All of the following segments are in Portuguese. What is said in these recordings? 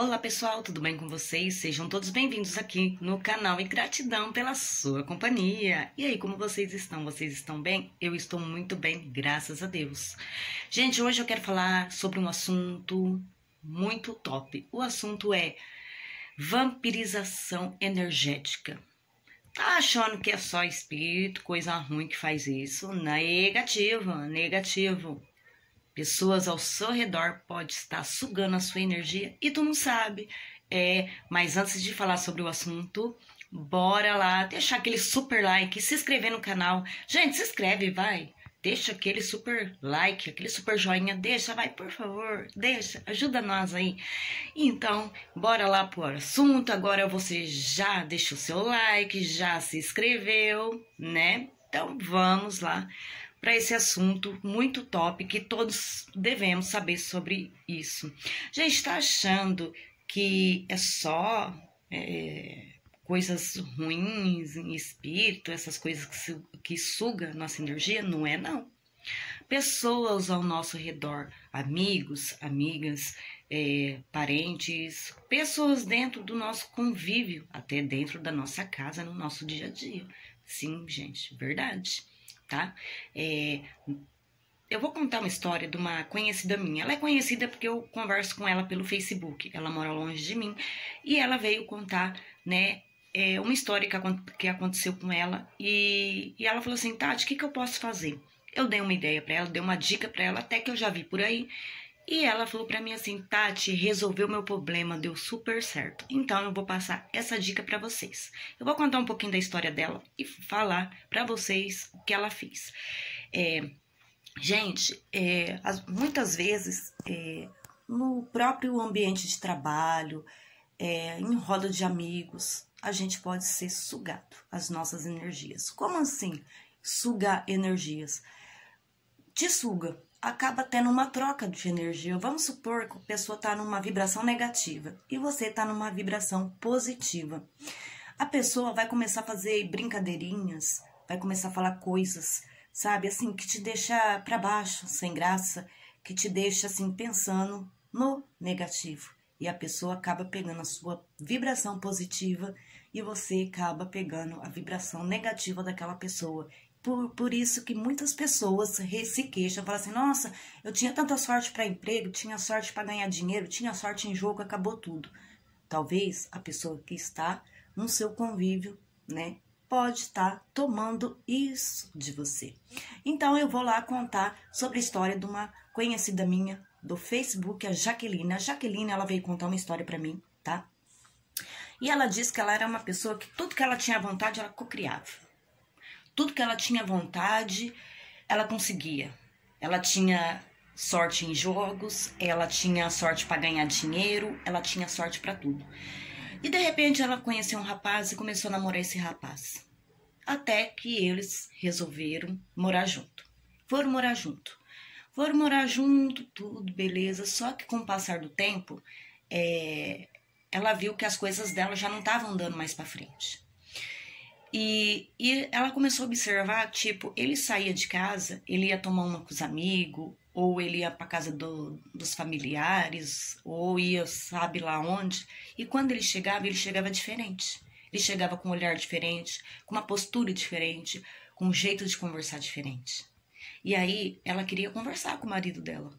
Olá pessoal, tudo bem com vocês? Sejam todos bem-vindos aqui no canal e gratidão pela sua companhia. E aí, como vocês estão? Vocês estão bem? Eu estou muito bem, graças a Deus. Gente, hoje eu quero falar sobre um assunto muito top. O assunto é vampirização energética. Tá achando que é só espírito, coisa ruim que faz isso? Negativa, negativo. Pessoas ao seu redor pode estar sugando a sua energia e tu não sabe. É, mas antes de falar sobre o assunto, bora lá deixar aquele super like, se inscrever no canal. Gente, se inscreve, vai. Deixa aquele super like, aquele super joinha, deixa, vai, por favor, deixa, ajuda nós aí. Então, bora lá pro assunto. Agora você já deixou seu like, já se inscreveu, né? Então vamos lá para esse assunto muito top que todos devemos saber sobre isso. Gente, está achando que é só é, coisas ruins em espírito, essas coisas que, que suga nossa energia? Não é, não. Pessoas ao nosso redor, amigos, amigas, é, parentes, pessoas dentro do nosso convívio, até dentro da nossa casa, no nosso dia a dia. Sim, gente, verdade tá? É, eu vou contar uma história de uma conhecida minha. Ela é conhecida porque eu converso com ela pelo Facebook. Ela mora longe de mim e ela veio contar, né, é, uma história que, aconteceu com ela. E, e ela falou assim: Tati, o que, que eu posso fazer? Eu dei uma ideia para ela, dei uma dica para ela, até que eu já vi por aí e ela falou para mim assim: Tati, resolveu meu problema, deu super certo. Então eu vou passar essa dica para vocês. Eu vou contar um pouquinho da história dela e falar para vocês o que ela fez. É, gente, é, as, muitas vezes é, no próprio ambiente de trabalho, é, em roda de amigos, a gente pode ser sugado as nossas energias. Como assim? Sugar energias. Te suga, acaba tendo uma troca de energia. Vamos supor que a pessoa está numa vibração negativa e você está numa vibração positiva. A pessoa vai começar a fazer brincadeirinhas, vai começar a falar coisas, sabe, assim, que te deixa para baixo, sem graça, que te deixa assim pensando no negativo. E a pessoa acaba pegando a sua vibração positiva e você acaba pegando a vibração negativa daquela pessoa por, por isso que muitas pessoas se queixam, falam assim, nossa, eu tinha tanta sorte para emprego, tinha sorte para ganhar dinheiro, tinha sorte em jogo, acabou tudo. Talvez a pessoa que está no seu convívio, né, pode estar tá tomando isso de você. Então eu vou lá contar sobre a história de uma conhecida minha do Facebook, a Jaqueline. A Jaqueline, ela veio contar uma história para mim, tá? E ela disse que ela era uma pessoa que tudo que ela tinha vontade, ela cocriava. Tudo que ela tinha vontade, ela conseguia. Ela tinha sorte em jogos, ela tinha sorte para ganhar dinheiro, ela tinha sorte para tudo. E de repente ela conheceu um rapaz e começou a namorar esse rapaz. Até que eles resolveram morar junto. Foram morar junto. Foram morar junto, tudo, beleza. Só que com o passar do tempo, é... ela viu que as coisas dela já não estavam andando mais para frente. E, e ela começou a observar, tipo, ele saía de casa, ele ia tomar uma com os amigos, ou ele ia para casa do, dos familiares, ou ia sabe lá onde. E quando ele chegava, ele chegava diferente. Ele chegava com um olhar diferente, com uma postura diferente, com um jeito de conversar diferente. E aí ela queria conversar com o marido dela.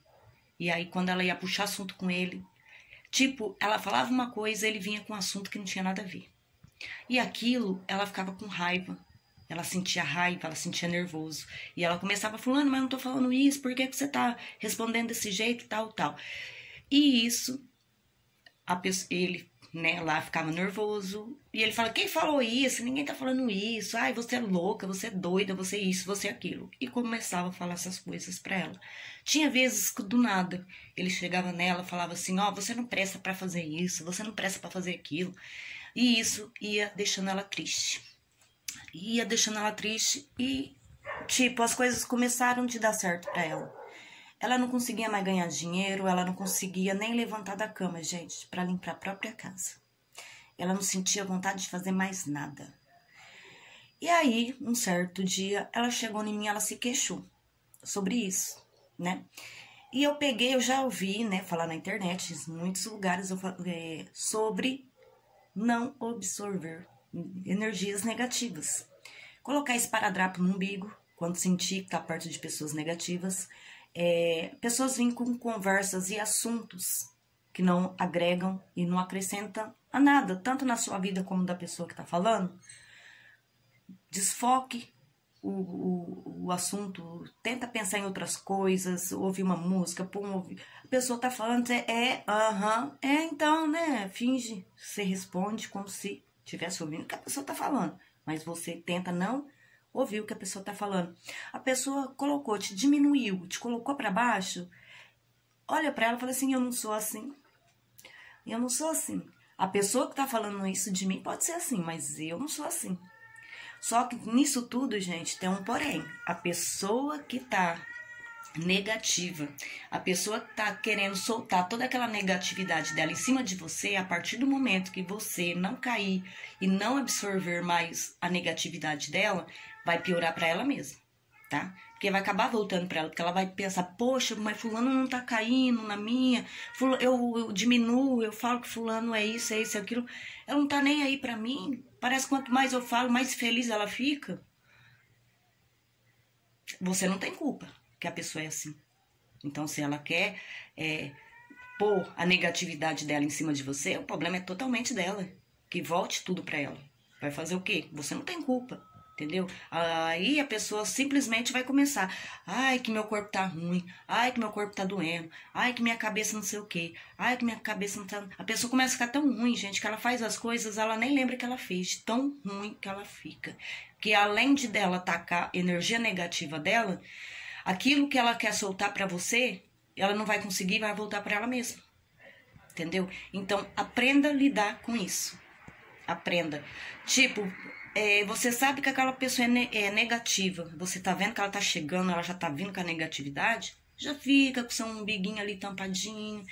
E aí quando ela ia puxar assunto com ele, tipo, ela falava uma coisa, ele vinha com um assunto que não tinha nada a ver. E aquilo, ela ficava com raiva. Ela sentia raiva, ela sentia nervoso. E ela começava, falando mas não tô falando isso, por que, que você tá respondendo desse jeito, tal, tal. E isso, pessoa, ele né, lá ficava nervoso. E ele fala: Quem falou isso? Ninguém tá falando isso. Ai, você é louca, você é doida, você é isso, você é aquilo. E começava a falar essas coisas pra ela. Tinha vezes que do nada ele chegava nela, falava assim: Ó, oh, você não presta para fazer isso, você não presta para fazer aquilo. E isso ia deixando ela triste. Ia deixando ela triste e, tipo, as coisas começaram de dar certo para ela. Ela não conseguia mais ganhar dinheiro, ela não conseguia nem levantar da cama, gente, para limpar a própria casa. Ela não sentia vontade de fazer mais nada. E aí, um certo dia, ela chegou em mim, ela se queixou sobre isso, né? E eu peguei, eu já ouvi, né, falar na internet, em muitos lugares, eu falei, eh, sobre não absorver energias negativas. Colocar esparadrapo no umbigo, quando sentir que está perto de pessoas negativas. É, pessoas vêm com conversas e assuntos que não agregam e não acrescentam a nada, tanto na sua vida como da pessoa que está falando. Desfoque o, o, o, assunto, tenta pensar em outras coisas, ouve uma música, pum, ouve, pessoa tá falando, é, aham, é, uh -huh, é, então, né? Finge, você responde como se estivesse ouvindo o que a pessoa tá falando, mas você tenta não ouvir o que a pessoa tá falando. A pessoa colocou, te diminuiu, te colocou para baixo, olha para ela e fala assim: eu não sou assim, eu não sou assim. A pessoa que tá falando isso de mim pode ser assim, mas eu não sou assim. Só que nisso tudo, gente, tem um porém. A pessoa que tá negativa. A pessoa tá querendo soltar toda aquela negatividade dela em cima de você, a partir do momento que você não cair e não absorver mais a negatividade dela, vai piorar para ela mesma, tá? Porque vai acabar voltando para ela, porque ela vai pensar, poxa, mas fulano não tá caindo na minha, fulano, eu, eu diminuo, eu falo que fulano é isso, é isso, é aquilo, ela não tá nem aí para mim. Parece que quanto mais eu falo, mais feliz ela fica. Você não tem culpa que a pessoa é assim. Então, se ela quer é, pôr a negatividade dela em cima de você, o problema é totalmente dela. Que volte tudo para ela. Vai fazer o quê? Você não tem culpa, entendeu? Aí a pessoa simplesmente vai começar: ai, que meu corpo tá ruim, ai, que meu corpo tá doendo, ai, que minha cabeça não sei o quê, ai, que minha cabeça não tá. A pessoa começa a ficar tão ruim, gente, que ela faz as coisas, ela nem lembra que ela fez, tão ruim que ela fica. Que além de dela atacar energia negativa dela, aquilo que ela quer soltar para você, ela não vai conseguir, vai voltar para ela mesma. Entendeu? Então, aprenda a lidar com isso. Aprenda. Tipo, é, você sabe que aquela pessoa é, ne é negativa. Você tá vendo que ela tá chegando, ela já tá vindo com a negatividade. Já fica com seu umbiguinho ali tampadinho.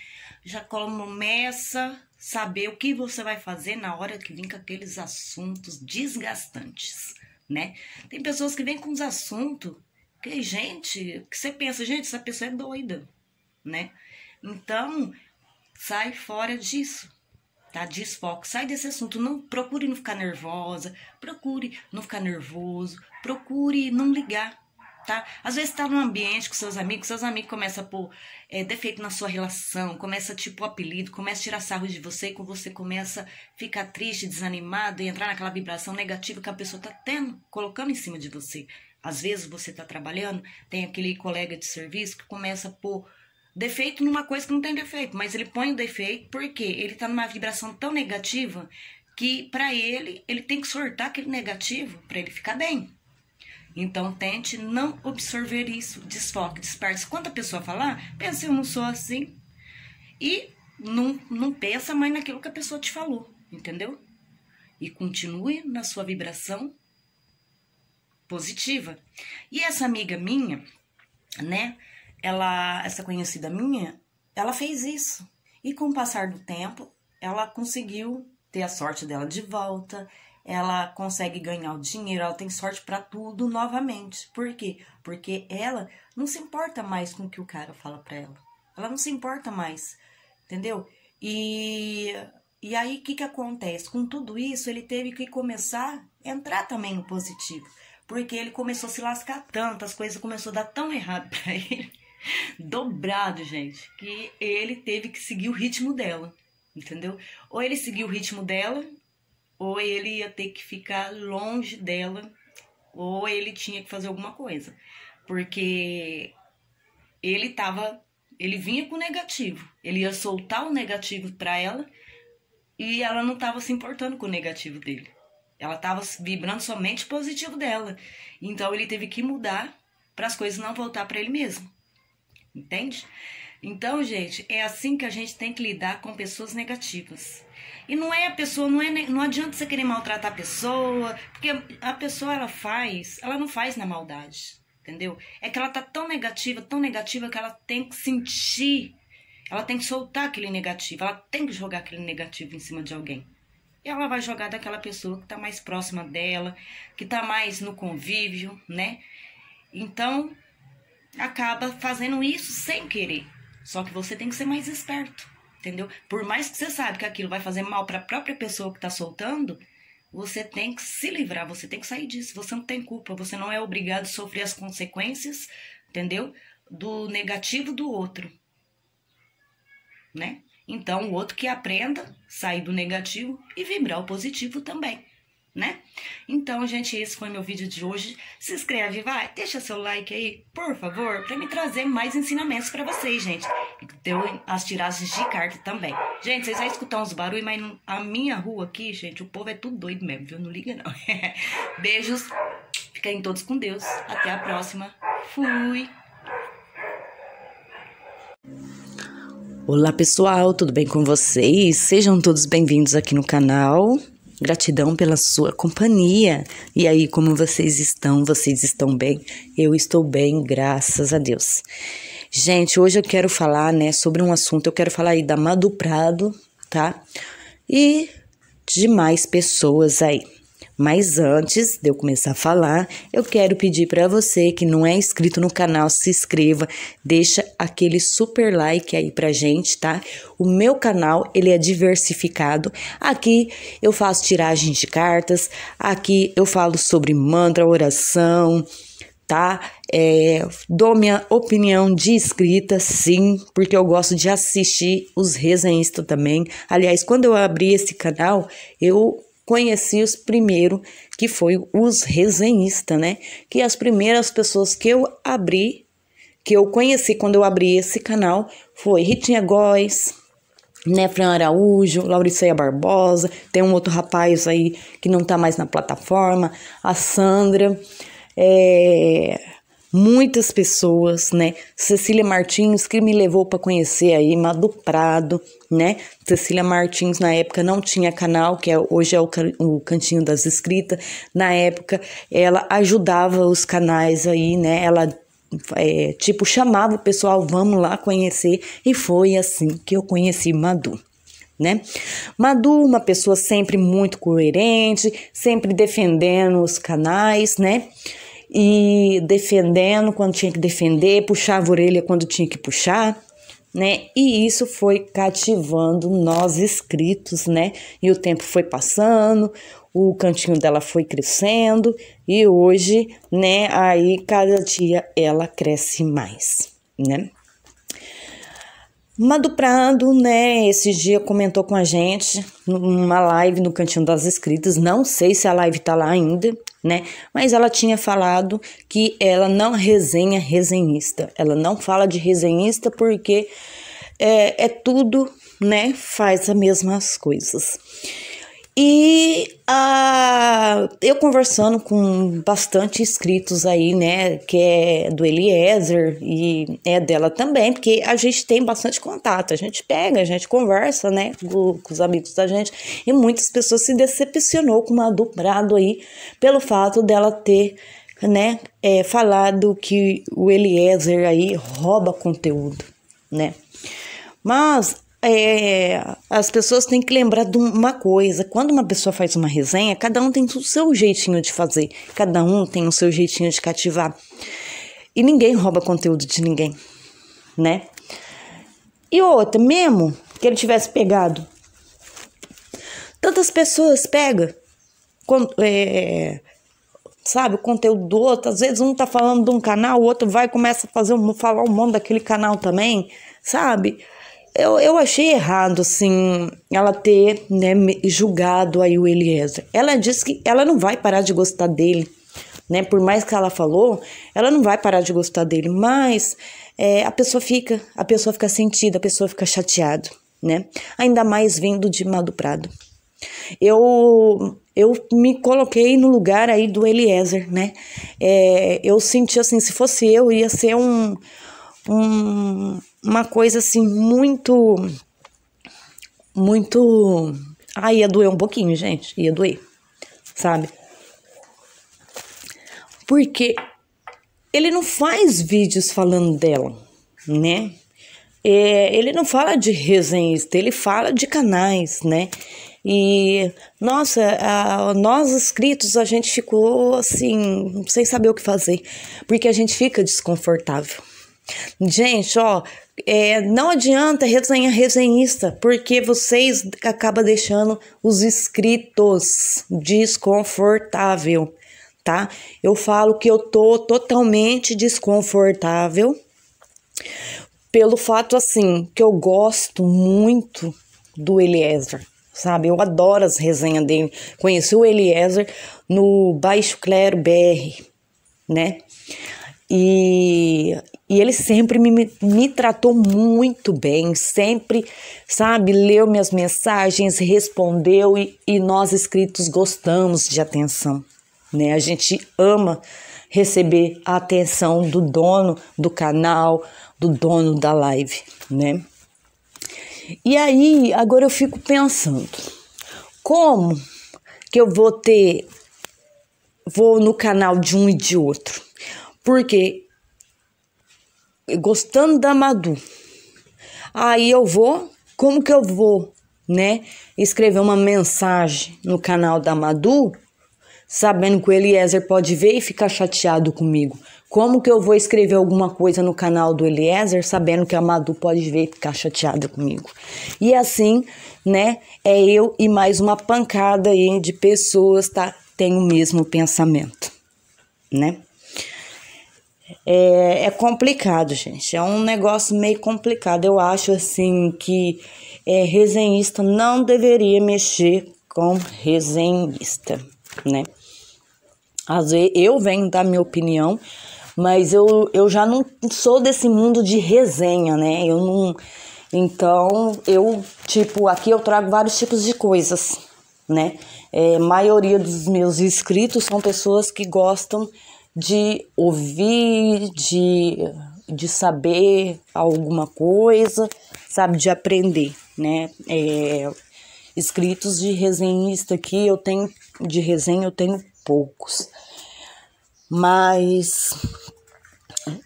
Já começa a saber o que você vai fazer na hora que vem com aqueles assuntos desgastantes, né? Tem pessoas que vêm com uns assuntos porque, gente, que você pensa, gente, essa pessoa é doida, né? Então, sai fora disso, tá? Desfoque, sai desse assunto. Não procure não ficar nervosa, procure não ficar nervoso, procure não ligar, tá? Às vezes tá num ambiente com seus amigos, seus amigos começam a pôr é, defeito na sua relação, começa a tipo apelido, começa a tirar sarro de você, e com você começa a ficar triste, desanimado e entrar naquela vibração negativa que a pessoa tá tendo, colocando em cima de você. Às vezes você está trabalhando, tem aquele colega de serviço que começa a pôr defeito numa coisa que não tem defeito, mas ele põe o defeito porque ele está numa vibração tão negativa que para ele ele tem que sortar aquele negativo para ele ficar bem. Então tente não absorver isso, desfoque, disperse. Quando a pessoa falar, pense eu não sou assim e não, não pensa mais naquilo que a pessoa te falou, entendeu? E continue na sua vibração positiva. E essa amiga minha, né, ela, essa conhecida minha, ela fez isso. E com o passar do tempo, ela conseguiu ter a sorte dela de volta, ela consegue ganhar o dinheiro, ela tem sorte para tudo novamente. Por quê? Porque ela não se importa mais com o que o cara fala para ela. Ela não se importa mais, entendeu? E e aí o que que acontece? Com tudo isso, ele teve que começar a entrar também no positivo porque ele começou a se lascar tanto, as coisas começaram a dar tão errado para ele, dobrado, gente, que ele teve que seguir o ritmo dela, entendeu? Ou ele seguiu o ritmo dela, ou ele ia ter que ficar longe dela, ou ele tinha que fazer alguma coisa, porque ele tava, ele vinha com o negativo, ele ia soltar o negativo para ela e ela não estava se importando com o negativo dele. Ela estava vibrando somente positivo dela. Então ele teve que mudar para as coisas não voltar para ele mesmo. Entende? Então, gente, é assim que a gente tem que lidar com pessoas negativas. E não é a pessoa, não, é, não adianta você querer maltratar a pessoa, porque a pessoa ela faz, ela não faz na maldade, entendeu? É que ela tá tão negativa, tão negativa que ela tem que sentir, ela tem que soltar aquele negativo, ela tem que jogar aquele negativo em cima de alguém ela vai jogar daquela pessoa que está mais próxima dela, que está mais no convívio, né? Então, acaba fazendo isso sem querer. Só que você tem que ser mais esperto, entendeu? Por mais que você sabe que aquilo vai fazer mal para a própria pessoa que está soltando, você tem que se livrar, você tem que sair disso. Você não tem culpa, você não é obrigado a sofrer as consequências, entendeu? Do negativo do outro, né? Então, o outro que aprenda, sair do negativo e vibrar o positivo também, né? Então, gente, esse foi meu vídeo de hoje. Se inscreve, vai, deixa seu like aí, por favor, para me trazer mais ensinamentos para vocês, gente. Deu então, as tiragens de carta também. Gente, vocês vão escutar uns barulhos, mas a minha rua aqui, gente, o povo é tudo doido mesmo, viu? Não liga, não. Beijos, fiquem todos com Deus. Até a próxima. Fui! Olá pessoal, tudo bem com vocês? Sejam todos bem-vindos aqui no canal. Gratidão pela sua companhia. E aí, como vocês estão? Vocês estão bem? Eu estou bem, graças a Deus. Gente, hoje eu quero falar, né, sobre um assunto. Eu quero falar aí da Madu Prado, tá? E de mais pessoas aí. Mas antes de eu começar a falar, eu quero pedir para você que não é inscrito no canal, se inscreva, deixa aquele super like aí pra gente, tá? O meu canal, ele é diversificado. Aqui eu faço tiragens de cartas, aqui eu falo sobre mantra, oração, tá? É, dou minha opinião de escrita, sim, porque eu gosto de assistir os resenhistas também. Aliás, quando eu abri esse canal, eu conheci-os primeiro, que foi os resenhistas, né? Que as primeiras pessoas que eu abri, que eu conheci quando eu abri esse canal, foi Ritinha Góes, né? Fran Araújo, Lauriceia Barbosa, tem um outro rapaz aí que não tá mais na plataforma, a Sandra, é muitas pessoas, né? Cecília Martins que me levou para conhecer aí Madu Prado, né? Cecília Martins na época não tinha canal, que é, hoje é o, o Cantinho das Escritas. Na época ela ajudava os canais aí, né? Ela é, tipo chamava o pessoal, vamos lá conhecer, e foi assim que eu conheci Madu né? Madu, uma pessoa sempre muito coerente, sempre defendendo os canais, né? e defendendo quando tinha que defender, puxava a orelha quando tinha que puxar, né? E isso foi cativando nós escritos, né? E o tempo foi passando, o cantinho dela foi crescendo e hoje, né, aí cada dia ela cresce mais, né? Madu Prado, né, esse dia comentou com a gente numa live no Cantinho das Escritas. Não sei se a live tá lá ainda, né? Mas ela tinha falado que ela não resenha resenhista. Ela não fala de resenhista porque é, é tudo, né? Faz as mesmas coisas. E ah, eu conversando com bastante inscritos aí, né, que é do Eliezer e é dela também, porque a gente tem bastante contato, a gente pega, a gente conversa, né, com, com os amigos da gente, e muitas pessoas se decepcionou com uma Dobrado aí, pelo fato dela ter, né, é, falado que o Eliezer aí rouba conteúdo, né. Mas é, as pessoas têm que lembrar de uma coisa: quando uma pessoa faz uma resenha, cada um tem o seu jeitinho de fazer, cada um tem o seu jeitinho de cativar. E ninguém rouba conteúdo de ninguém, né? E outra, mesmo que ele tivesse pegado, tantas pessoas pegam, é, sabe, o conteúdo do outro. Às vezes um tá falando de um canal, o outro vai e começa a fazer, falar um monte daquele canal também, Sabe? eu, eu achei errado, assim, ela ter né, julgado aí o Eliezer. Ela disse que ela não vai parar de gostar dele, né? Por mais que ela falou, ela não vai parar de gostar dele, mas é, a pessoa fica, a pessoa fica sentida, a pessoa fica chateada, né? Ainda mais vindo de Mado Prado. Eu eu me coloquei no lugar aí do Eliezer, né? É, eu senti assim, se fosse eu, ia ser um um, uma coisa assim muito. Muito. Ah, ia doer um pouquinho, gente. Ia doer, sabe? Porque ele não faz vídeos falando dela, né? É, ele não fala de resenhas ele fala de canais, né? E, nossa, a, nós inscritos, a gente ficou assim, sem saber o que fazer, porque a gente fica desconfortável, Gente, ó, é, não adianta resenhar resenhista, porque vocês acabam deixando os inscritos desconfortável, tá? Eu falo que eu tô totalmente desconfortável pelo fato, assim, que eu gosto muito do Eliezer, sabe? Eu adoro as resenhas dele. Conheci o Eliezer no Baixo Clero BR, né? E, e ele sempre me, me tratou muito bem, sempre, sabe, leu minhas mensagens, respondeu e, e nós escritos gostamos de atenção, né? A gente ama receber a atenção do dono do canal, do dono da live, né? E aí, agora eu fico pensando, como que eu vou ter, vou no canal de um e de outro? Porque gostando da Madu. Aí eu vou, como que eu vou, né, escrever uma mensagem no canal da Madu, sabendo que o Eliezer pode ver e ficar chateado comigo? Como que eu vou escrever alguma coisa no canal do Eliezer, sabendo que a Madu pode ver e ficar chateada comigo? E assim, né, é eu e mais uma pancada aí de pessoas, tá? Tem o mesmo pensamento, né? É, é complicado, gente. É um negócio meio complicado. Eu acho assim que é, resenhista não deveria mexer com resenhista, né? Às vezes eu venho dar minha opinião, mas eu, eu já não sou desse mundo de resenha, né? Eu não. Então, eu, tipo, aqui eu trago vários tipos de coisas, né? É, maioria dos meus inscritos são pessoas que gostam de ouvir, de, de saber alguma coisa, sabe, de aprender, né? É, escritos de resenhista aqui eu tenho, de resenha eu tenho poucos. Mas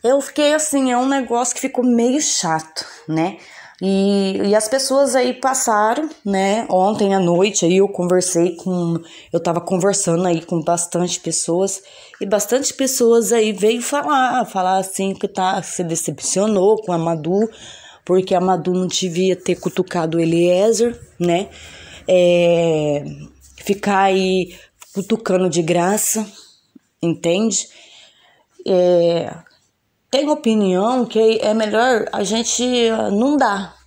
eu fiquei assim, é um negócio que ficou meio chato, né? E, e as pessoas aí passaram, né? Ontem à noite aí eu conversei com. Eu tava conversando aí com bastante pessoas. E bastante pessoas aí veio falar, falar assim que tá, se decepcionou com a Madu, porque a Madu não devia ter cutucado o Eliezer, né? É, ficar aí cutucando de graça, entende? É, tem opinião que é melhor a gente ah, não dar,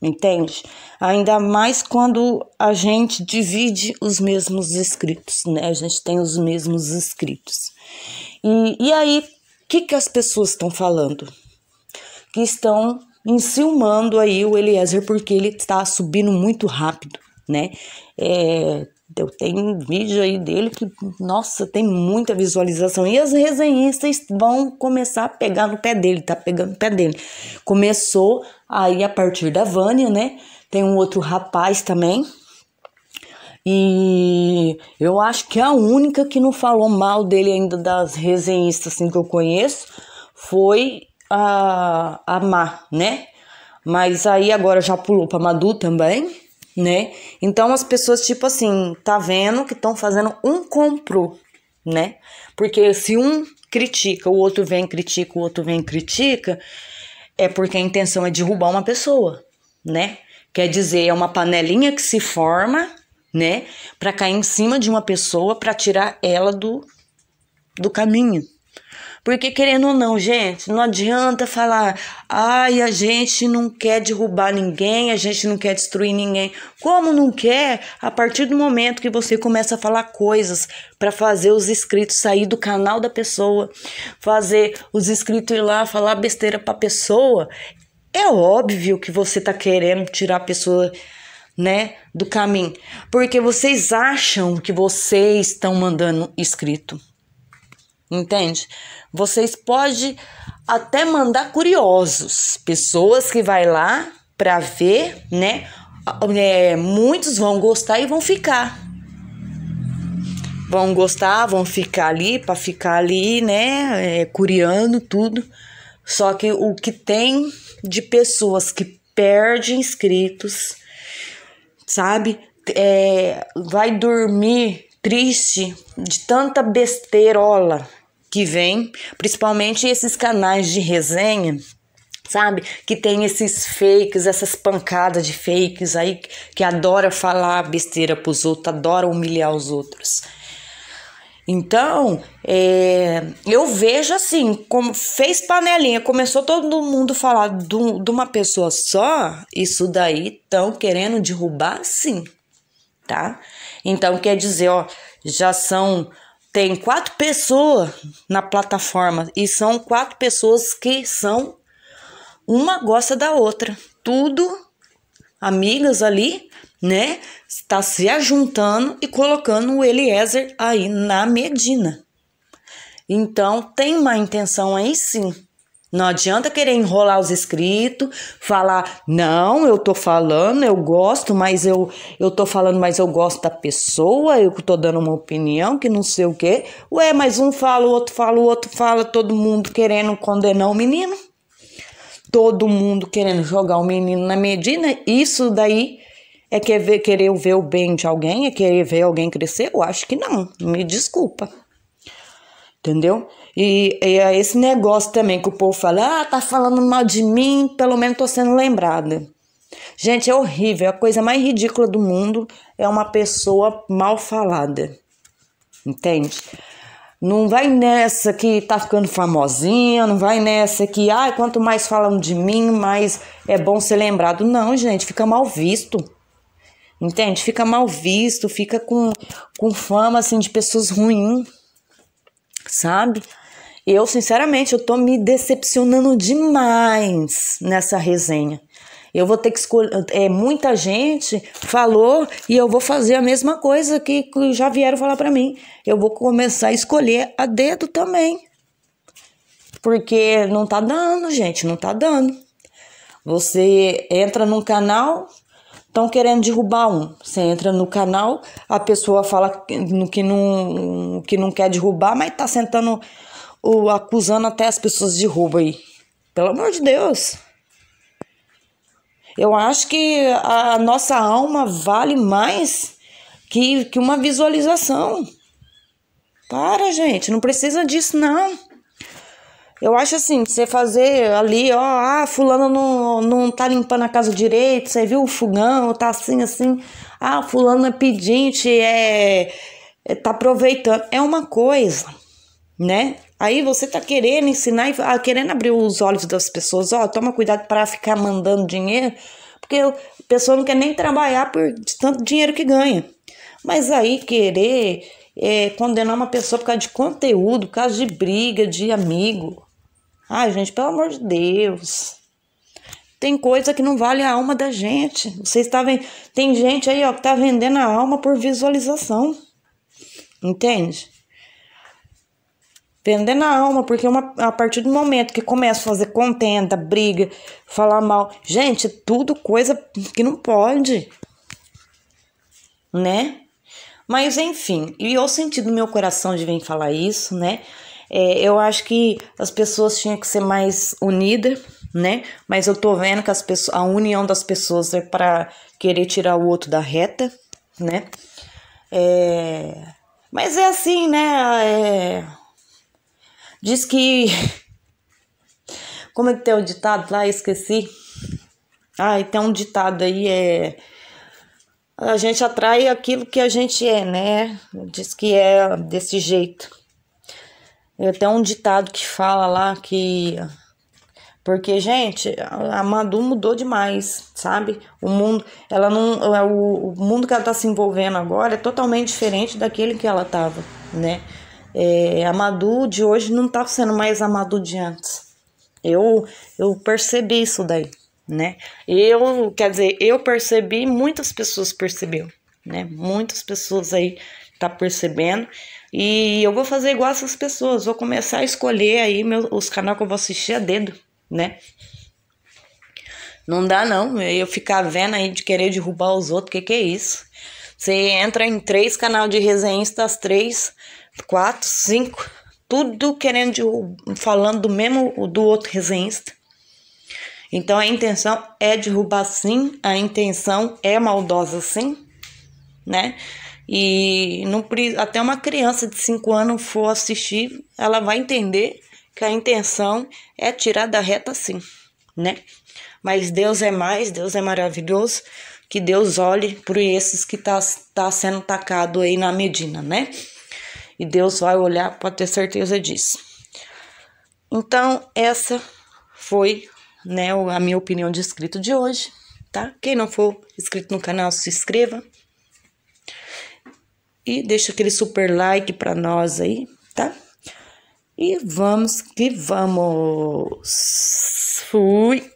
entende? Ainda mais quando a gente divide os mesmos escritos, né? A gente tem os mesmos escritos. E, e aí, o que, que as pessoas estão falando? Que estão enciumando aí o Eliezer porque ele está subindo muito rápido, né? É, tem tenho vídeo aí dele que, nossa, tem muita visualização. E as resenhistas vão começar a pegar no pé dele, tá pegando no pé dele. Começou aí a partir da Vânia, né? Tem um outro rapaz também. E eu acho que a única que não falou mal dele ainda das resenhistas assim, que eu conheço foi a, a Mar, né? Mas aí agora já pulou pra Madu também né? Então as pessoas, tipo assim, tá vendo que estão fazendo um compro, né? Porque se um critica, o outro vem critica, o outro vem critica, é porque a intenção é derrubar uma pessoa, né? Quer dizer, é uma panelinha que se forma, né, para cair em cima de uma pessoa para tirar ela do do caminho, porque, querendo ou não, gente, não adianta falar, ai, a gente não quer derrubar ninguém, a gente não quer destruir ninguém. Como não quer? A partir do momento que você começa a falar coisas para fazer os inscritos sair do canal da pessoa, fazer os inscritos ir lá falar besteira pra pessoa, é óbvio que você tá querendo tirar a pessoa né, do caminho, porque vocês acham que vocês estão mandando escrito entende? Vocês podem até mandar curiosos, pessoas que vai lá para ver, né? É, muitos vão gostar e vão ficar. Vão gostar, vão ficar ali para ficar ali, né? É, curiando tudo. Só que o que tem de pessoas que perde inscritos, sabe? É, vai dormir triste de tanta besteirola que vem, principalmente esses canais de resenha sabe? Que tem esses fakes, essas pancadas de fakes aí que adora falar besteira pros outros, adora humilhar os outros. Então, é, eu vejo assim, como fez panelinha, começou todo mundo a falar do, de uma pessoa só, isso daí estão querendo derrubar sim, tá? Então quer dizer, ó, já são tem quatro pessoas na plataforma e são quatro pessoas que são uma gosta da outra, tudo amigas ali, né? Está se ajuntando e colocando o Eliezer aí na Medina. Então tem uma intenção aí sim. Não adianta querer enrolar os escritos, falar, não, eu tô falando, eu gosto, mas eu, eu tô falando, mas eu gosto da pessoa, eu tô dando uma opinião que não sei o quê. Ué, mas um fala, o outro fala, o outro fala, todo mundo querendo condenar o menino. Todo mundo querendo jogar o menino na medida. Isso daí é, é querer ver o bem de alguém, é querer ver alguém crescer? Eu acho que não, me desculpa. Entendeu? E, e é esse negócio também que o povo fala: ah, tá falando mal de mim, pelo menos tô sendo lembrada. Gente, é horrível. É a coisa mais ridícula do mundo é uma pessoa mal falada. Entende? Não vai nessa que tá ficando famosinha, não vai nessa que, ai, ah, quanto mais falam de mim, mais é bom ser lembrado. Não, gente, fica mal visto. Entende? Fica mal visto, fica com, com fama assim de pessoas ruins, sabe? Eu, sinceramente, eu tô me decepcionando demais nessa resenha. Eu vou ter que escolher. É, muita gente falou e eu vou fazer a mesma coisa que, que já vieram falar para mim. Eu vou começar a escolher a dedo também. Porque não tá dando, gente, não tá dando. Você entra num canal, estão querendo derrubar um. Você entra no canal, a pessoa fala que não, que não quer derrubar, mas tá sentando o, acusando até as pessoas de roubo aí. Pelo amor de Deus. Eu acho que a nossa alma vale mais que, que uma visualização. Para, gente, não precisa disso, não. Eu acho assim, você fazer ali, ó, ah, fulano não, não tá limpando a casa direito, você viu o fogão, tá assim, assim. Ah, fulano é pedinte, é, é tá aproveitando. É uma coisa, né? Aí você tá querendo ensinar e ah, querendo abrir os olhos das pessoas, ó, oh, toma cuidado para ficar mandando dinheiro, porque a pessoa não quer nem trabalhar por tanto dinheiro que ganha. Mas aí querer é, condenar uma pessoa por causa de conteúdo, por causa de briga, de amigo. Ai, gente, pelo amor de Deus. Tem coisa que não vale a alma da gente. Vocês tá vendo? Tem gente aí, ó, que tá vendendo a alma por visualização. Entende? Vender na alma, porque é uma, a partir do momento que começa a fazer contenda, briga, falar mal, gente, tudo coisa que não pode, né? Mas enfim, e eu senti do meu coração de vir falar isso, né? É, eu acho que as pessoas tinham que ser mais unidas, né? Mas eu tô vendo que as pessoas, a união das pessoas é para querer tirar o outro da reta, né? É, mas é assim, né? É, Diz que. Como é que tem o ditado lá? Esqueci. Ah, tem um ditado aí, é. A gente atrai aquilo que a gente é, né? Diz que é desse jeito. Eu tenho um ditado que fala lá que. Porque, gente, a Madu mudou demais, sabe? O mundo, ela não. É o mundo que ela tá se envolvendo agora é totalmente diferente daquele que ela tava, né? É, a Madu de hoje não tá sendo mais a Madu de antes. Eu, eu percebi isso daí, né? Eu, quer dizer, eu percebi, muitas pessoas perceberam, né? Muitas pessoas aí tá percebendo. E eu vou fazer igual essas pessoas, vou começar a escolher aí meus, os canais que eu vou assistir a dedo, né? Não dá não, eu ficar vendo aí de querer derrubar os outros, que que é isso? Você entra em três canal de resenhas das três, quatro, cinco, tudo querendo, falando do mesmo do outro resenhista. Então a intenção é derrubar sim, a intenção é maldosa sim, né? E não, até uma criança de cinco anos for assistir, ela vai entender que a intenção é tirar da reta sim, né? Mas Deus é mais, Deus é maravilhoso, que Deus olhe por esses que tá, tá sendo tacado aí na Medina, né? e Deus vai olhar, pode ter certeza disso. Então, essa foi né, a minha opinião de escrito de hoje, tá? Quem não for inscrito no canal, se inscreva. E deixa aquele super like para nós aí, tá? E vamos que vamos! Fui!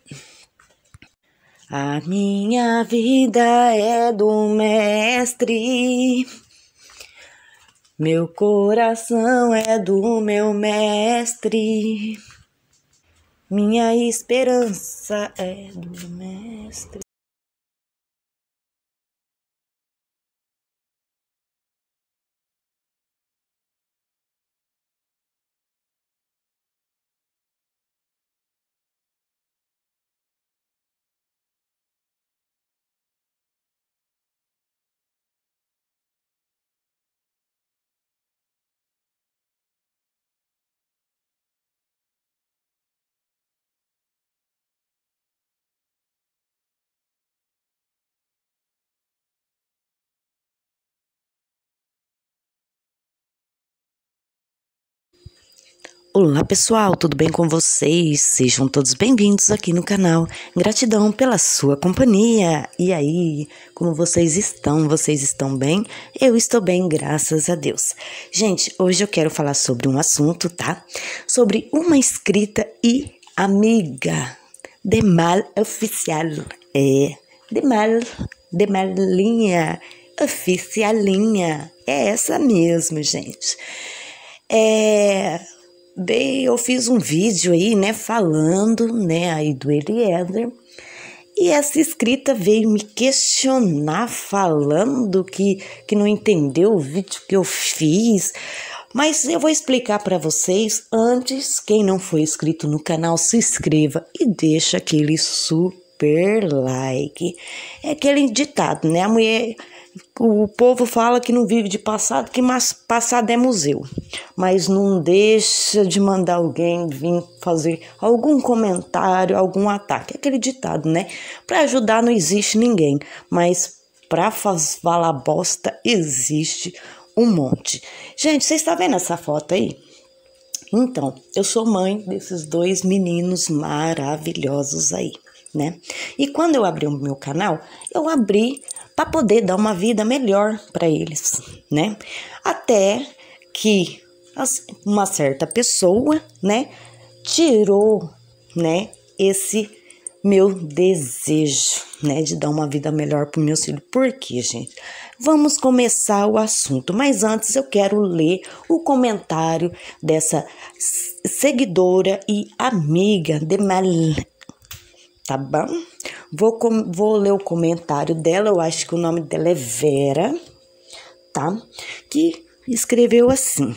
A minha vida é do Mestre. Meu coração é do meu mestre, minha esperança é do mestre. Olá pessoal, tudo bem com vocês? Sejam todos bem-vindos aqui no canal. Gratidão pela sua companhia. E aí, como vocês estão? Vocês estão bem? Eu estou bem, graças a Deus. Gente, hoje eu quero falar sobre um assunto, tá? Sobre uma escrita e amiga de mal oficial. É, de mal, de malinha, oficialinha. É essa mesmo, gente. É Bem, eu fiz um vídeo aí, né, falando, né, aí do Eliezer. E essa escrita veio me questionar falando que, que não entendeu o vídeo que eu fiz. Mas eu vou explicar para vocês antes, quem não foi inscrito no canal, se inscreva e deixa aquele super like. É aquele ditado, né? A mulher o povo fala que não vive de passado, que mas passado é museu. Mas não deixa de mandar alguém vir fazer algum comentário, algum ataque. É aquele ditado, né? Para ajudar não existe ninguém, mas para falar bosta existe um monte. Gente, vocês estão tá vendo essa foto aí? Então, eu sou mãe desses dois meninos maravilhosos aí, né? E quando eu abri o meu canal, eu abri para poder dar uma vida melhor para eles, né? Até que uma certa pessoa, né, tirou, né, esse meu desejo, né, de dar uma vida melhor para o meu filho. Por quê, gente? Vamos começar o assunto, mas antes eu quero ler o comentário dessa seguidora e amiga de Mal, tá bom? Vou, com, vou ler o comentário dela, eu acho que o nome dela é Vera, tá? Que escreveu assim: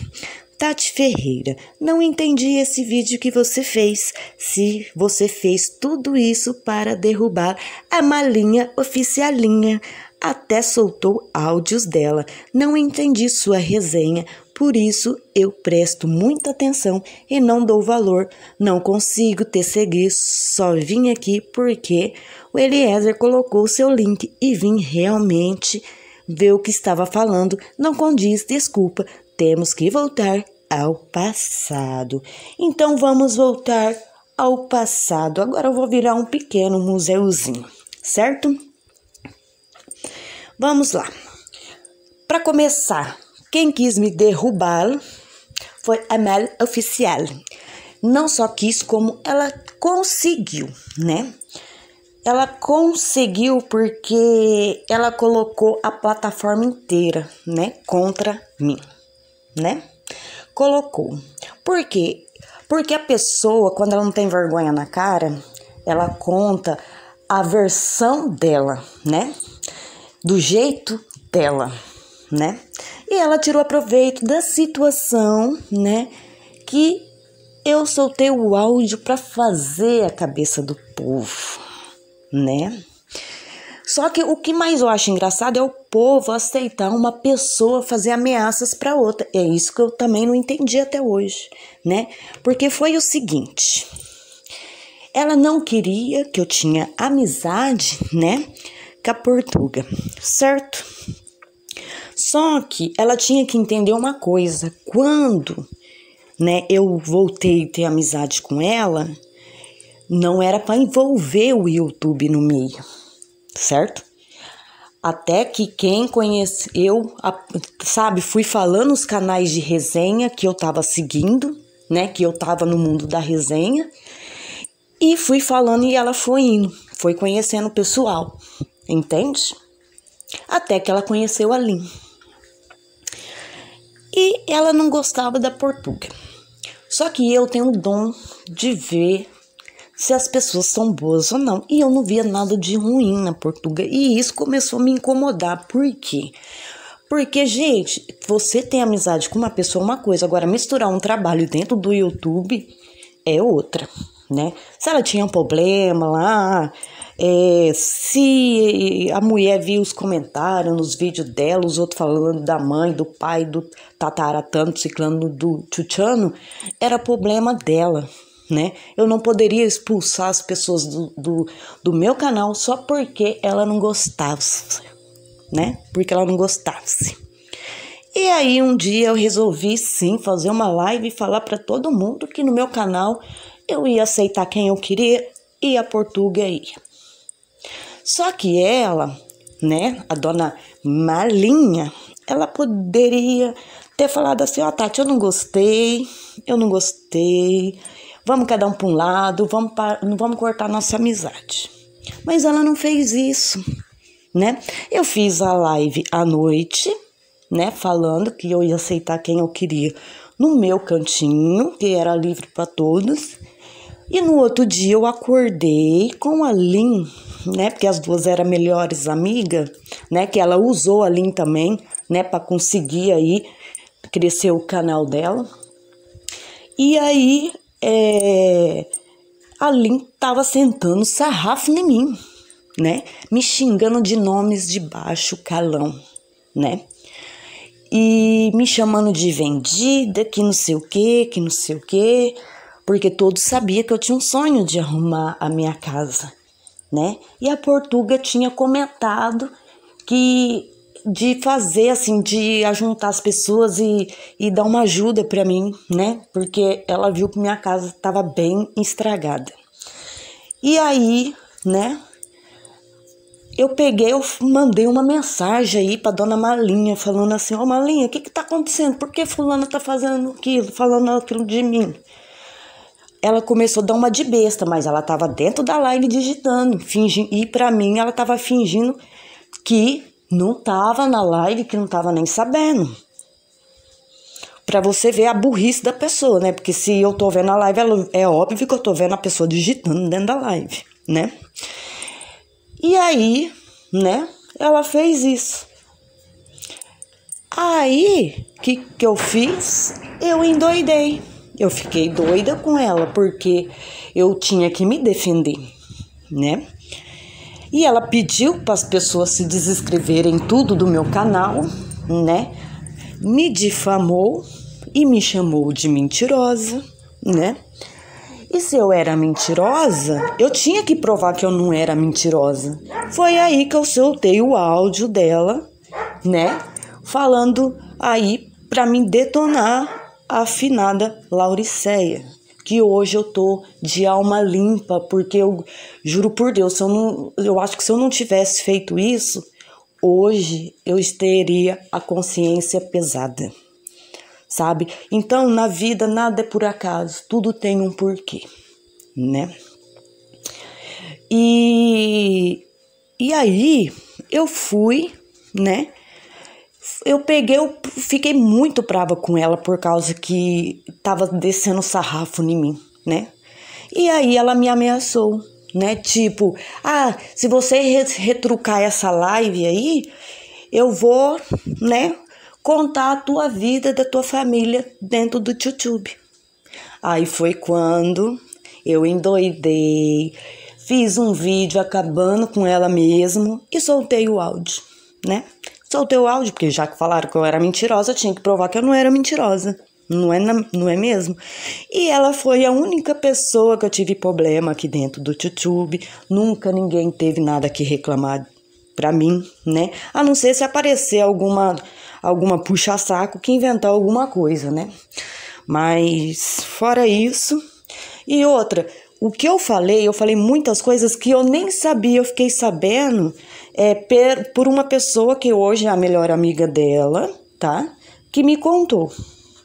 Tati Ferreira, não entendi esse vídeo que você fez. Se você fez tudo isso para derrubar a malinha oficialinha, até soltou áudios dela. Não entendi sua resenha, por isso eu presto muita atenção e não dou valor, não consigo te seguir, só vim aqui porque o Eliezer colocou seu link e vim realmente ver o que estava falando, não condiz, desculpa, temos que voltar ao passado. Então vamos voltar ao passado. Agora eu vou virar um pequeno museuzinho, certo? Vamos lá. Para começar, quem quis me derrubar foi a Mel Oficial. Não só quis, como ela conseguiu, né? Ela conseguiu porque ela colocou a plataforma inteira, né, contra mim, né? Colocou. Por quê? Porque a pessoa, quando ela não tem vergonha na cara, ela conta a versão dela, né? Do jeito dela, né? E ela tirou proveito da situação, né? Que eu soltei o áudio para fazer a cabeça do povo, né? Só que o que mais eu acho engraçado é o povo aceitar uma pessoa fazer ameaças para outra. É isso que eu também não entendi até hoje, né? Porque foi o seguinte: ela não queria que eu tinha amizade, né, com a Portuga, certo? Só que ela tinha que entender uma coisa: quando né, eu voltei a ter amizade com ela, não era para envolver o YouTube no meio, certo? Até que quem conheceu, sabe, fui falando os canais de resenha que eu tava seguindo, né, que eu tava no mundo da resenha, e fui falando e ela foi indo, foi conhecendo o pessoal, entende? Até que ela conheceu a Lin. E ela não gostava da Portuga. Só que eu tenho o dom de ver se as pessoas são boas ou não. E eu não via nada de ruim na Portuga. E isso começou a me incomodar. Por quê? Porque, gente, você tem amizade com uma pessoa é uma coisa, agora misturar um trabalho dentro do YouTube é outra, né? Se ela tinha um problema lá, é, se a mulher viu os comentários nos vídeos dela, os outros falando da mãe, do pai, do tataratano, ciclano, do tchutchano, era problema dela, né? Eu não poderia expulsar as pessoas do, do, do meu canal só porque ela não gostasse, né? Porque ela não gostasse. E aí um dia eu resolvi sim fazer uma live e falar para todo mundo que no meu canal eu ia aceitar quem eu queria e a Portuga ia. Só que ela, né, a dona Marlinha, ela poderia ter falado assim: Ó, oh, Tati, eu não gostei, eu não gostei, vamos cada um para um lado, vamos, pra, vamos cortar nossa amizade. Mas ela não fez isso, né? Eu fiz a live à noite, né, falando que eu ia aceitar quem eu queria no meu cantinho, que era livre para todos. E no outro dia eu acordei com a Lin, né? Porque as duas eram melhores amigas, né? Que ela usou a Lin também, né? Para conseguir aí crescer o canal dela. E aí é, a Lin tava sentando sarrafo em mim, né? Me xingando de nomes de baixo calão, né? E me chamando de vendida, que não sei o que, que não sei o que porque todos sabiam que eu tinha um sonho de arrumar a minha casa, né? E a Portuga tinha comentado que de fazer assim, de ajuntar as pessoas e, e dar uma ajuda para mim, né? Porque ela viu que minha casa estava bem estragada. E aí, né? Eu peguei, eu mandei uma mensagem aí para dona Malinha, falando assim: Ô oh, Malinha, o que que tá acontecendo? Por que Fulana tá fazendo aquilo, falando aquilo de mim? ela começou a dar uma de besta, mas ela estava dentro da live digitando, fingindo, e para mim ela estava fingindo que não estava na live, que não estava nem sabendo. Para você ver a burrice da pessoa, né? Porque se eu tô vendo a live, é óbvio que eu tô vendo a pessoa digitando dentro da live, né? E aí, né? Ela fez isso. Aí, o que, que eu fiz? Eu endoidei eu fiquei doida com ela porque eu tinha que me defender, né? E ela pediu para as pessoas se desescreverem tudo do meu canal, né? Me difamou e me chamou de mentirosa, né? E se eu era mentirosa, eu tinha que provar que eu não era mentirosa. Foi aí que eu soltei o áudio dela, né? Falando aí para me detonar afinada Lauriceia, que hoje eu tô de alma limpa, porque eu juro por Deus, eu, não, eu acho que se eu não tivesse feito isso, hoje eu teria a consciência pesada, sabe? Então, na vida, nada é por acaso, tudo tem um porquê, né? E, e aí, eu fui, né? eu peguei, eu fiquei muito brava com ela por causa que tava descendo sarrafo em mim, né? E aí ela me ameaçou, né? Tipo, ah, se você retrucar essa live aí, eu vou, né, contar a tua vida da tua família dentro do YouTube. Aí foi quando eu endoidei, fiz um vídeo acabando com ela mesmo e soltei o áudio, né? Soltei o áudio, porque já que falaram que eu era mentirosa, tinha que provar que eu não era mentirosa. Não é, na, não é mesmo? E ela foi a única pessoa que eu tive problema aqui dentro do YouTube. Nunca ninguém teve nada que reclamar para mim, né? A não ser se aparecer alguma alguma puxa-saco que inventar alguma coisa, né? Mas fora isso. E outra, o que eu falei, eu falei muitas coisas que eu nem sabia, eu fiquei sabendo é, per, por uma pessoa que hoje é a melhor amiga dela, tá? Que me contou,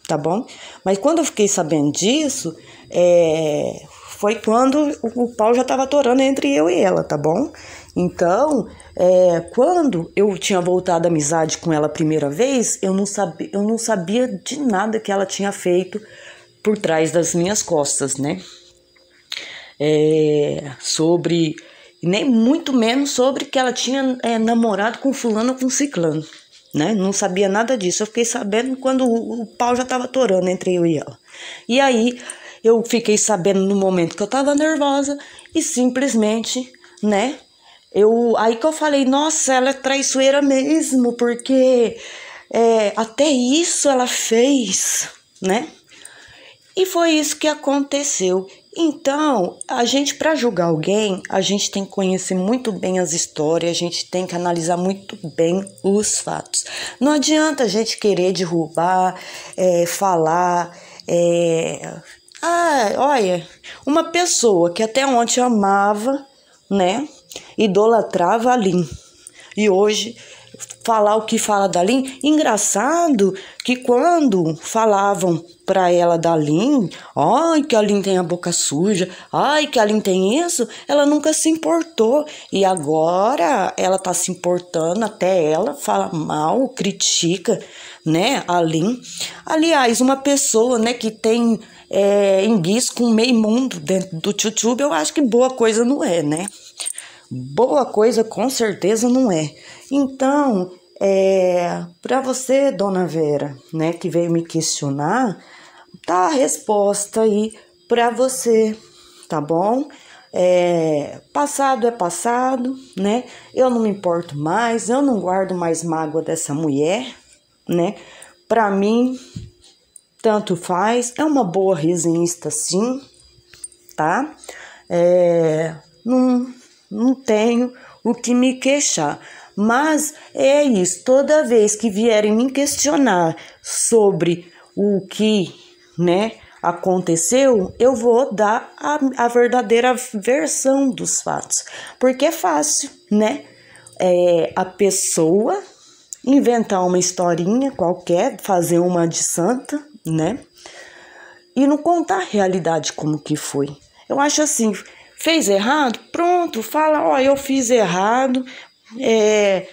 tá bom? Mas quando eu fiquei sabendo disso, é, foi quando o, o pau já estava atorando entre eu e ela, tá bom? Então, é, quando eu tinha voltado amizade com ela a primeira vez, eu não, sabia, eu não sabia de nada que ela tinha feito por trás das minhas costas, né? É, sobre e nem muito menos sobre que ela tinha é, namorado com fulano ou com ciclano, né? Não sabia nada disso. Eu fiquei sabendo quando o, o pau já estava torando entre eu e ela. E aí eu fiquei sabendo no momento que eu estava nervosa e simplesmente, né? Eu aí que eu falei, nossa, ela é traiçoeira mesmo, porque é, até isso ela fez, né? E foi isso que aconteceu. Então, a gente para julgar alguém, a gente tem que conhecer muito bem as histórias, a gente tem que analisar muito bem os fatos. Não adianta a gente querer derrubar, é, falar, é, ah, olha, uma pessoa que até ontem amava, né, idolatrava ali, e hoje falar o que fala Dalin. Engraçado que quando falavam para ela Dalin, ai que a Lin tem a boca suja, ai que a Lin tem isso, ela nunca se importou. E agora ela tá se importando, até ela fala mal, critica, né, a Lin. Aliás, uma pessoa, né, que tem é, enguiço com meio mundo dentro do YouTube, eu acho que boa coisa não é, né? boa coisa com certeza não é. Então, é, para você, dona Vera, né, que veio me questionar, tá a resposta aí para você, tá bom? É, passado é passado, né? Eu não me importo mais, eu não guardo mais mágoa dessa mulher, né? Para mim, tanto faz, é uma boa resenhista sim, tá? É, não, não tenho o que me queixar. Mas é isso, toda vez que vierem me questionar sobre o que, né, aconteceu, eu vou dar a, a verdadeira versão dos fatos. Porque é fácil, né? É, a pessoa inventar uma historinha qualquer, fazer uma de santa, né? E não contar a realidade como que foi. Eu acho assim, Fez errado? Pronto, fala, ó, eu fiz errado, é,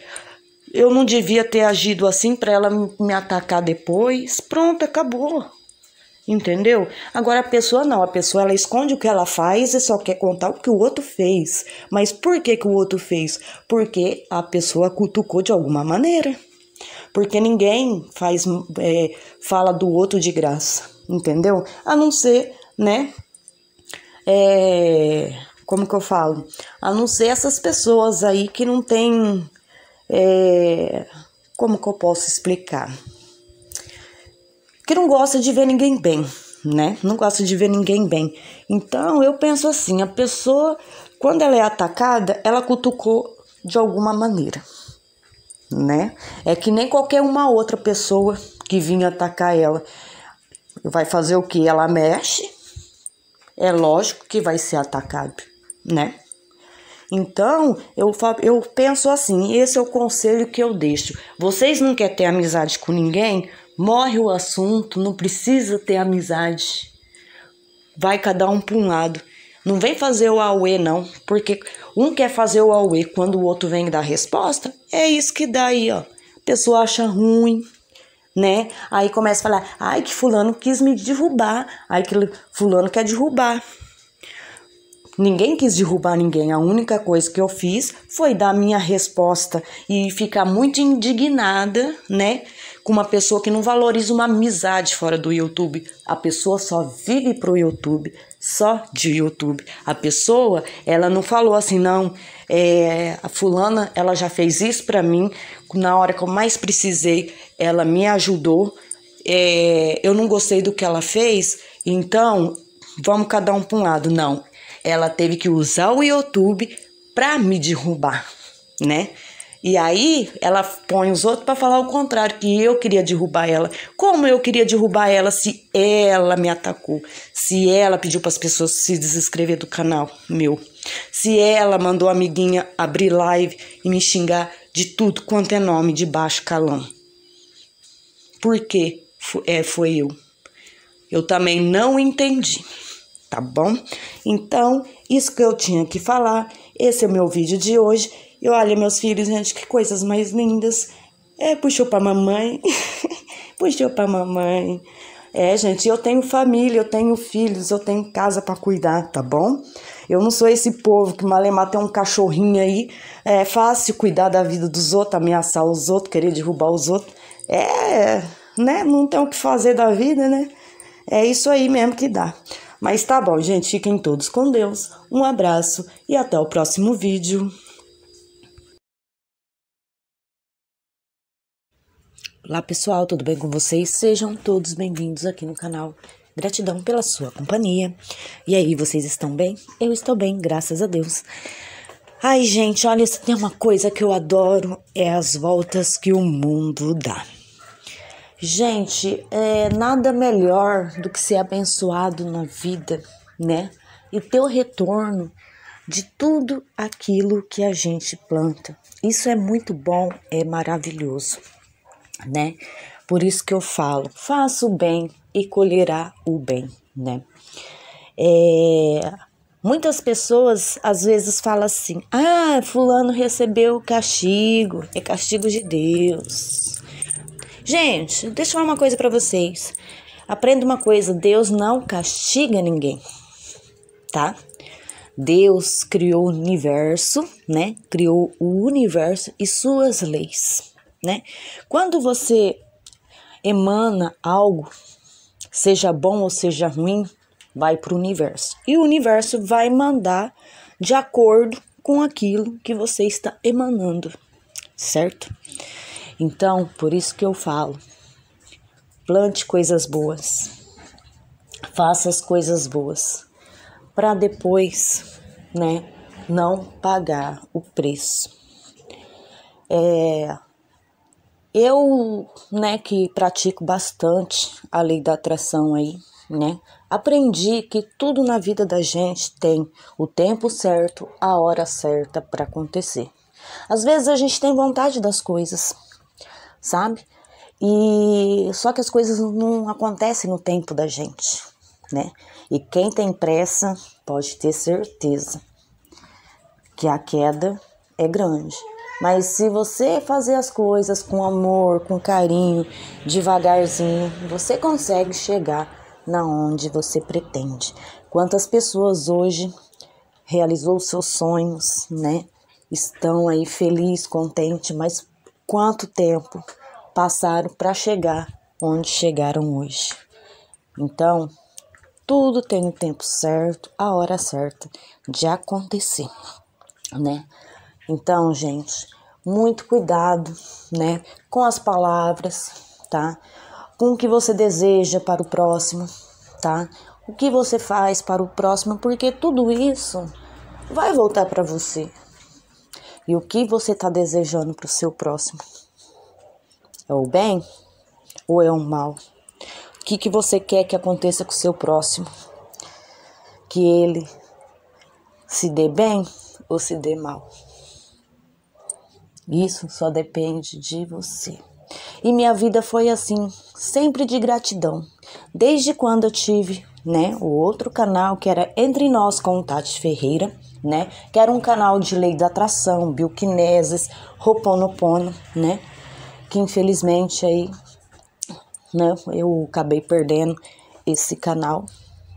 eu não devia ter agido assim para ela me atacar depois. Pronto, acabou. Entendeu? Agora a pessoa não, a pessoa ela esconde o que ela faz e só quer contar o que o outro fez. Mas por que, que o outro fez? Porque a pessoa cutucou de alguma maneira. Porque ninguém faz é, fala do outro de graça, entendeu? A não ser, né, é, como que eu falo? A não ser essas pessoas aí que não tem. É, como que eu posso explicar? Que não gosta de ver ninguém bem, né? Não gosta de ver ninguém bem. Então eu penso assim: a pessoa, quando ela é atacada, ela cutucou de alguma maneira, né? É que nem qualquer uma outra pessoa que vinha atacar ela vai fazer o que? Ela mexe, é lógico que vai ser atacado, né? Então, eu, eu penso assim, esse é o conselho que eu deixo. Vocês não querem ter amizade com ninguém? Morre o assunto, não precisa ter amizade. Vai cada um para um lado. Não vem fazer o auê, não, porque um quer fazer o auê quando o outro vem dar resposta. É isso que dá aí, ó. A pessoa acha ruim, né? Aí começa a falar, ai que fulano quis me derrubar, ai que fulano quer derrubar. Ninguém quis derrubar ninguém. A única coisa que eu fiz foi dar minha resposta e ficar muito indignada, né? Com uma pessoa que não valoriza uma amizade fora do YouTube. A pessoa só vive pro YouTube, só de YouTube. A pessoa, ela não falou assim, não. É, a fulana, ela já fez isso pra mim na hora que eu mais precisei ela me ajudou. É, eu não gostei do que ela fez, então vamos cada um para um lado. Não, ela teve que usar o YouTube para me derrubar, né? E aí ela põe os outros para falar o contrário, que eu queria derrubar ela. Como eu queria derrubar ela se ela me atacou? Se ela pediu para as pessoas se desinscrever do canal meu? Se ela mandou a amiguinha abrir live e me xingar de tudo quanto é nome de baixo calão? porque é, foi eu. Eu também não entendi, tá bom? Então, isso que eu tinha que falar. Esse é o meu vídeo de hoje. E olha, meus filhos, gente, que coisas mais lindas. É, puxou pra mamãe. puxou pra mamãe. É, gente, eu tenho família, eu tenho filhos, eu tenho casa para cuidar, tá bom? Eu não sou esse povo que malemar tem um cachorrinho aí. É fácil cuidar da vida dos outros, ameaçar os outros, querer derrubar os outros é, né? Não tem o que fazer da vida, né? É isso aí mesmo que dá. Mas tá bom, gente, fiquem todos com Deus. Um abraço e até o próximo vídeo. Olá pessoal, tudo bem com vocês? Sejam todos bem-vindos aqui no canal. Gratidão pela sua companhia. E aí, vocês estão bem? Eu estou bem, graças a Deus. Ai, gente, olha, se tem uma coisa que eu adoro é as voltas que o mundo dá. Gente, é nada melhor do que ser abençoado na vida, né? E ter o retorno de tudo aquilo que a gente planta. Isso é muito bom, é maravilhoso, né? Por isso que eu falo: faça o bem e colherá o bem, né? É, Muitas pessoas às vezes falam assim: ah, Fulano recebeu castigo, é castigo de Deus. Gente, deixa eu falar uma coisa para vocês. Aprenda uma coisa: Deus não castiga ninguém, tá? Deus criou o universo, né? Criou o universo e suas leis, né? Quando você emana algo, seja bom ou seja ruim, vai para o universo. E o universo vai mandar de acordo com aquilo que você está emanando, certo? Então, por isso que eu falo: plante coisas boas, faça as coisas boas, para depois, né, não pagar o preço. É, eu, né, que pratico bastante a lei da atração aí, né? Aprendi que tudo na vida da gente tem o tempo certo, a hora certa para acontecer. Às vezes a gente tem vontade das coisas, sabe? E só que as coisas não acontecem no tempo da gente, né? E quem tem pressa pode ter certeza que a queda é grande. Mas se você fazer as coisas com amor, com carinho, devagarzinho, você consegue chegar na onde você pretende. Quantas pessoas hoje realizou seus sonhos, né? Estão aí felizes, contentes, mas quanto tempo passaram para chegar onde chegaram hoje? Então, tudo tem o tempo certo, a hora certa de acontecer, né? Então, gente, muito cuidado, né, com as palavras, tá? com o que você deseja para o próximo, tá? O que você faz para o próximo, porque tudo isso vai voltar para você. E o que você está desejando para o seu próximo? É o bem ou é o mal? O que, que você quer que aconteça com o seu próximo? Que ele se dê bem ou se dê mal? Isso só depende de você. E minha vida foi assim, sempre de gratidão. Desde quando eu tive, né, o outro canal que era Entre Nós com o Tati Ferreira, né, que era um canal de lei da atração, bioquineses, roponopono, né, que infelizmente aí, né, eu acabei perdendo esse canal,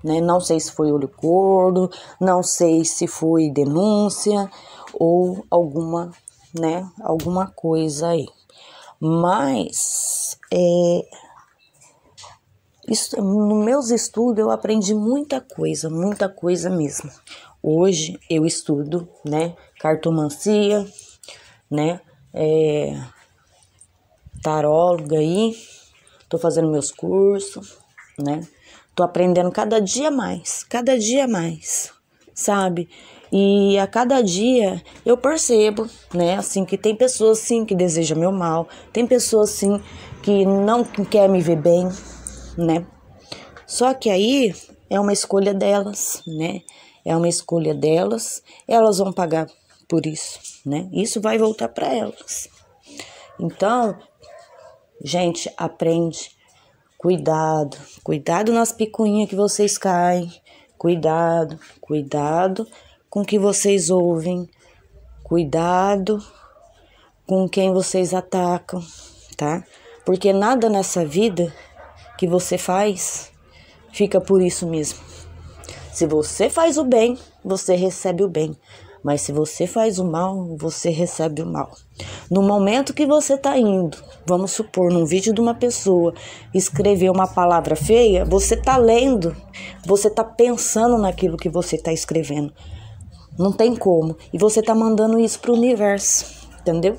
né? Não sei se foi olho gordo, não sei se foi denúncia ou alguma, né, alguma coisa aí. Mas é, isso, meus estudos eu aprendi muita coisa, muita coisa mesmo. Hoje eu estudo, né, cartomancia, né, é, taróloga aí, tô fazendo meus cursos, né, tô aprendendo cada dia mais, cada dia mais, sabe? E a cada dia eu percebo, né, assim, que tem pessoas sim que desejam meu mal, tem pessoas sim que não quer me ver bem, né? Só que aí é uma escolha delas, né? É uma escolha delas, elas vão pagar por isso, né? Isso vai voltar para elas. Então, gente, aprende. Cuidado, cuidado nas picuinhas que vocês caem. Cuidado, cuidado com que vocês ouvem, cuidado com quem vocês atacam, tá? Porque nada nessa vida que você faz fica por isso mesmo. Se você faz o bem, você recebe o bem. Mas se você faz o mal, você recebe o mal. No momento que você está indo, vamos supor, num vídeo de uma pessoa escrever uma palavra feia, você está lendo, você está pensando naquilo que você está escrevendo. Não tem como. E você tá mandando isso pro universo, entendeu?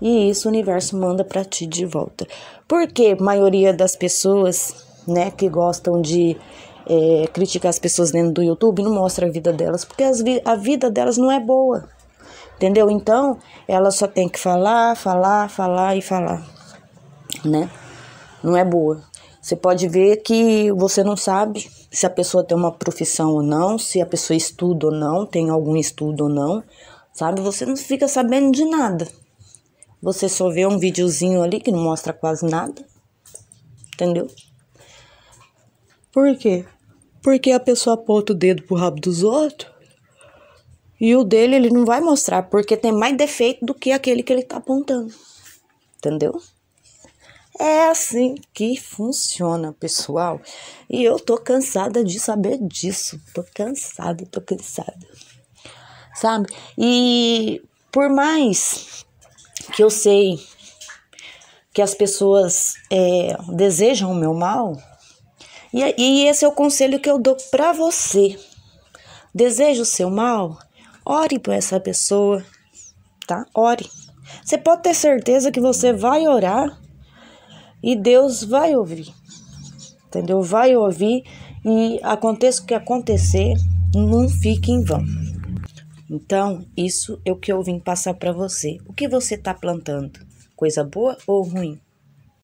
E isso o universo manda para ti de volta. Porque a maioria das pessoas, né, que gostam de é, criticar as pessoas dentro do YouTube não mostra a vida delas, porque vi a vida delas não é boa. Entendeu? Então, ela só tem que falar, falar, falar e falar. Né? Não é boa. Você pode ver que você não sabe se a pessoa tem uma profissão ou não, se a pessoa estuda ou não, tem algum estudo ou não, sabe? Você não fica sabendo de nada. Você só vê um videozinho ali que não mostra quase nada. Entendeu? Por quê? Porque a pessoa aponta o dedo pro rabo dos outros e o dele ele não vai mostrar, porque tem mais defeito do que aquele que ele tá apontando. Entendeu? É assim que funciona, pessoal. E eu tô cansada de saber disso. Tô cansada, tô cansada. Sabe? E por mais que eu sei que as pessoas é, desejam o meu mal, e, e esse é o conselho que eu dou para você. Deseja o seu mal? Ore por essa pessoa, tá? Ore. Você pode ter certeza que você vai orar e Deus vai ouvir. Entendeu? Vai ouvir e aconteça o que acontecer, não fique em vão. Então, isso é o que eu vim passar para você. O que você está plantando? Coisa boa ou ruim?